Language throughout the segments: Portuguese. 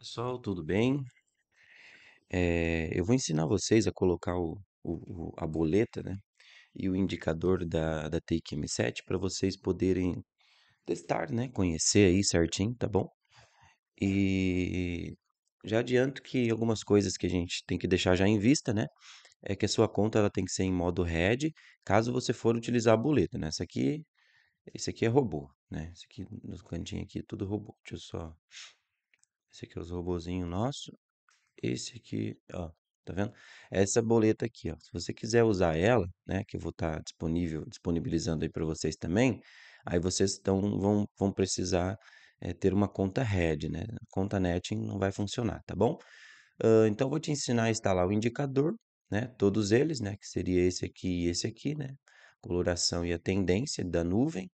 pessoal, tudo bem? É, eu vou ensinar vocês a colocar o, o- o- a boleta, né, e o indicador da, da Take m 7 para vocês poderem testar, né, conhecer aí certinho, tá bom? E já adianto que algumas coisas que a gente tem que deixar já em vista, né, é que a sua conta ela tem que ser em modo RED, caso você for utilizar a boleta, né? Essa aqui, esse aqui é robô, né? Esse aqui, nos cantinhos aqui, é tudo robô. Deixa eu só esse aqui é os robozinho nosso. Esse aqui, ó, tá vendo? Essa boleta aqui, ó. Se você quiser usar ela, né, que eu vou estar tá disponível, disponibilizando aí para vocês também, aí vocês tão, vão, vão precisar é, ter uma conta Red, né? Conta Netting não vai funcionar, tá bom? Uh, então, eu vou te ensinar a instalar o indicador, né? Todos eles, né? Que seria esse aqui e esse aqui, né? Coloração e a tendência da nuvem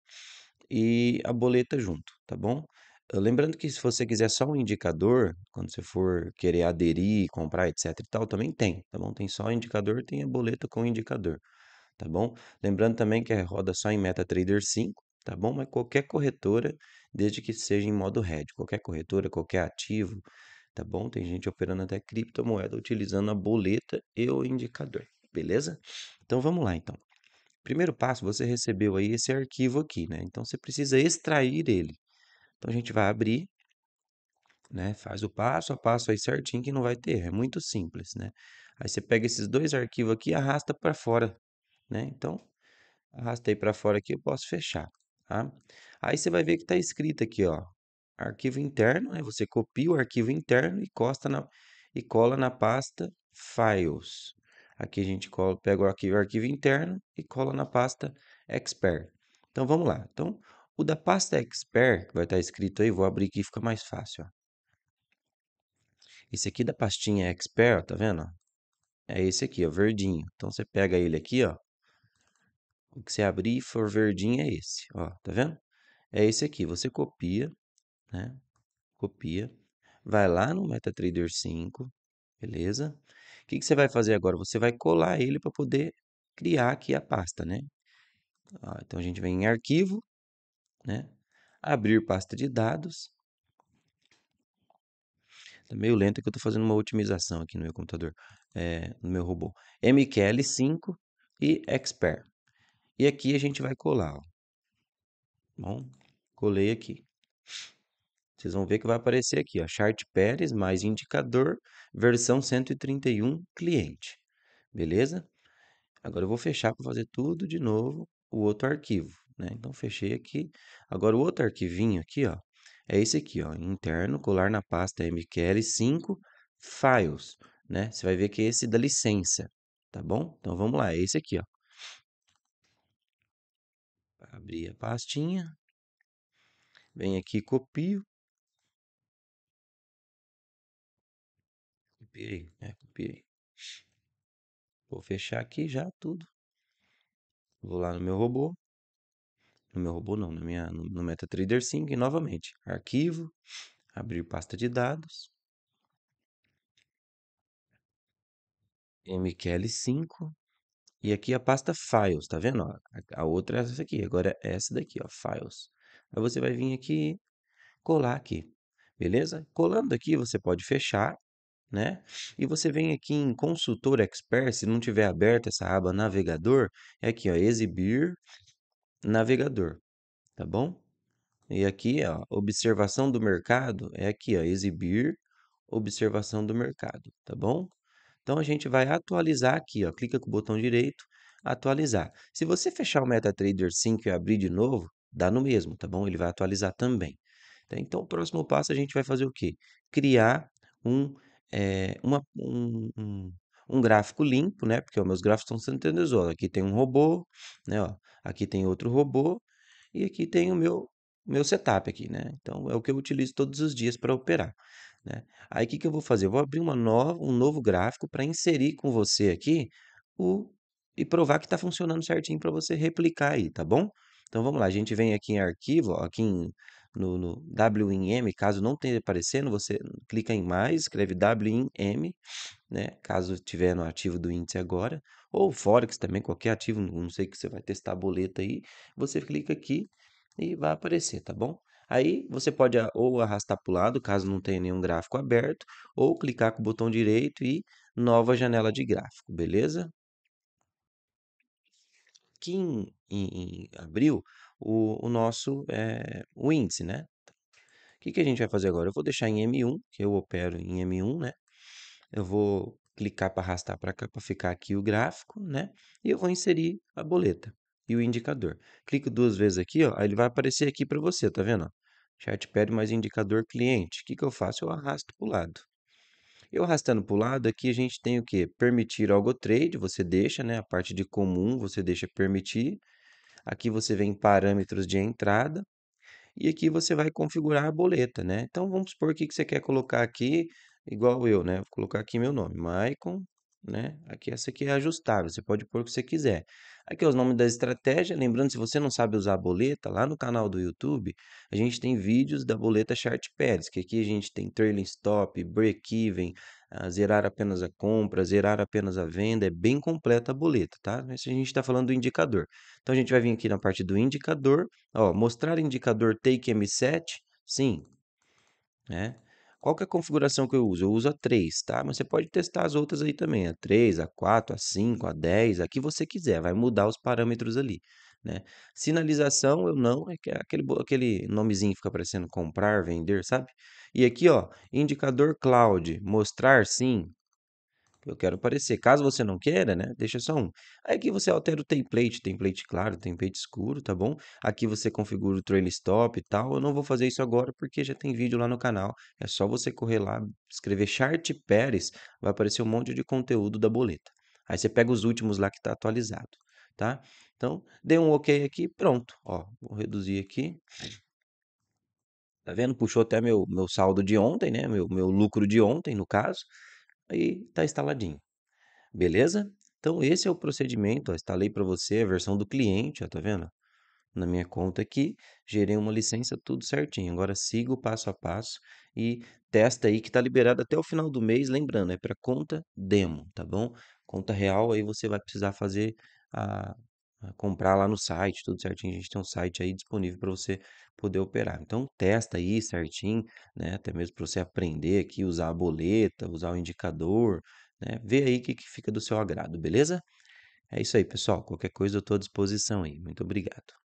e a boleta junto, tá bom? Eh, lembrando que se você quiser só um indicador, quando você for querer aderir, comprar, etc e tal, também tem, tá bom? Tem só indicador, tem a boleta com indicador, tá bom? Lembrando também que é roda só em MetaTrader 5, tá bom? Mas qualquer corretora, desde que seja em modo red, qualquer corretora, qualquer ativo, tá bom? Tem gente operando até criptomoeda utilizando a boleta e o indicador, beleza? Então vamos lá então. Primeiro passo, você recebeu aí esse arquivo aqui, né? Então você precisa extrair ele. Então a gente vai abrir, né? Faz o passo a passo aí certinho que não vai ter erro. É muito simples, né? Aí você pega esses dois arquivos aqui e arrasta para fora, né? Então arrastei para fora aqui, eu posso fechar, tá? Aí você vai ver que está escrito aqui, ó, arquivo interno, né? Você copia o arquivo interno e costa na e cola na pasta files. Aqui a gente cola, pega o arquivo, o arquivo interno e cola na pasta expert. Então vamos lá. Então o da pasta Expert, que vai estar escrito aí, vou abrir aqui, fica mais fácil. Ó. Esse aqui da pastinha Expert, ó, tá vendo? Ó? É esse aqui, ó, verdinho. Então você pega ele aqui, ó. O que você abrir e for verdinho é esse, ó, tá vendo? É esse aqui. Você copia, né? Copia. Vai lá no MetaTrader 5, beleza? O que, que você vai fazer agora? Você vai colar ele para poder criar aqui a pasta, né? Ó, então a gente vem em arquivo, né? Abrir pasta de dados. Tá meio lento que eu estou fazendo uma otimização aqui no meu computador, é, no meu robô. MQL5 e Expert. E aqui a gente vai colar, ó. Bom, colei aqui. Vocês vão ver que vai aparecer aqui, ó, Chart Pérez mais indicador, versão 131 cliente. Beleza? Agora eu vou fechar para fazer tudo de novo o outro arquivo. Né? Então, fechei aqui. Agora, o outro arquivinho aqui, ó, é esse aqui, ó, interno, colar na pasta mql5 files, né? Você vai ver que é esse da licença, tá bom? Então, vamos lá, é esse aqui, ó. Abrir a pastinha. Vem aqui, copio. Copiei, né? Copiei. Vou fechar aqui já tudo. Vou lá no meu robô no meu robô não, na minha, no, no MetaTrader 5 e novamente, arquivo, abrir pasta de dados, MQL5 e aqui a pasta files, tá vendo? Ó, a, a outra é essa aqui, agora é essa daqui, ó, files. Aí você vai vir aqui, colar aqui, beleza? Colando aqui você pode fechar, né? E você vem aqui em consultor expert, se não tiver aberta essa aba navegador, é aqui, ó, exibir navegador, tá bom? E aqui, ó, observação do mercado é aqui, ó, exibir observação do mercado, tá bom? Então a gente vai atualizar aqui, ó, clica com o botão direito, atualizar. Se você fechar o MetaTrader 5 e abrir de novo, dá no mesmo, tá bom? Ele vai atualizar também. Tá? Então o próximo passo a gente vai fazer o quê? Criar um, é, uma, um, um um gráfico limpo, né? Porque os meus gráficos estão sendo entendidos. Aqui tem um robô, né? Ó, aqui tem outro robô e aqui tem o meu meu setup aqui, né? Então é o que eu utilizo todos os dias para operar. Né? Aí o que, que eu vou fazer? Eu vou abrir uma nova, um novo gráfico para inserir com você aqui o e provar que está funcionando certinho para você replicar aí, tá bom? Então vamos lá, a gente vem aqui em arquivo, ó, aqui em no, no caso não tenha aparecendo, você clica em mais, escreve WIM né? Caso tiver no ativo do índice agora, ou Forex também, qualquer ativo, não sei que você vai testar a boleta aí, você clica aqui e vai aparecer, tá bom? Aí você pode ou arrastar para o lado, caso não tenha nenhum gráfico aberto, ou clicar com o botão direito e nova janela de gráfico, beleza? Aqui em, em, em abril, o, o nosso é, o índice, né? O que, que a gente vai fazer agora? Eu vou deixar em M1, que eu opero em M1, né? Eu vou clicar para arrastar para cá para ficar aqui o gráfico, né? E eu vou inserir a boleta e o indicador. Clico duas vezes aqui, ó, aí ele vai aparecer aqui para você, tá vendo? Ó? Chartpad mais indicador cliente. O que, que eu faço? Eu arrasto para o lado. Eu arrastando para o lado, aqui a gente tem o que? Permitir algo trade, você deixa, né? A parte de comum, você deixa permitir. Aqui você vem em parâmetros de entrada e aqui você vai configurar a boleta, né? Então vamos supor que você quer colocar aqui, igual eu, né? Vou colocar aqui meu nome, Maicon né? Aqui essa aqui é ajustável, você pode pôr o que você quiser. Aqui é os nomes da estratégia, lembrando, se você não sabe usar a boleta, lá no canal do YouTube, a gente tem vídeos da boleta Chart Pérez, que aqui a gente tem trailing stop, break-even, ah, zerar apenas a compra, zerar apenas a venda, é bem completa a boleta, tá? mas a gente está falando do indicador. Então, a gente vai vir aqui na parte do indicador, ó, mostrar indicador Take M7, sim, né? Qual que é a configuração que eu uso? Eu uso a 3, tá? Mas você pode testar as outras aí também, a 3, a 4, a 5, a 10, a que você quiser, vai mudar os parâmetros ali, né? Sinalização eu não, é, é aquele, aquele nomezinho que fica aparecendo comprar, vender, sabe? E aqui, ó, indicador cloud, mostrar sim, eu quero aparecer. Caso você não queira, né, deixa só um. Aí aqui você altera o template, template claro, template escuro, tá bom? Aqui você configura o trail stop e tal. Eu não vou fazer isso agora porque já tem vídeo lá no canal. É só você correr lá, escrever Chart Pérez, vai aparecer um monte de conteúdo da boleta. Aí você pega os últimos lá que está atualizado, tá? Então, dei um OK aqui, pronto. Ó, vou reduzir aqui. Tá vendo? Puxou até meu, meu saldo de ontem, né? Meu, meu lucro de ontem, no caso e está instaladinho. Beleza? Então esse é o procedimento, ó, instalei para você a versão do cliente, está tá vendo? Na minha conta aqui, gerei uma licença, tudo certinho. Agora siga o passo a passo e testa aí que está liberado até o final do mês, lembrando, é para conta demo, tá bom? Conta real aí você vai precisar fazer a comprar lá no site, tudo certinho. A gente tem um site aí disponível para você poder operar. Então testa aí certinho, né? Até mesmo para você aprender aqui, usar a boleta, usar o indicador, né? Vê aí o que, que fica do seu agrado, beleza? É isso aí, pessoal. Qualquer coisa eu estou à disposição aí. Muito obrigado.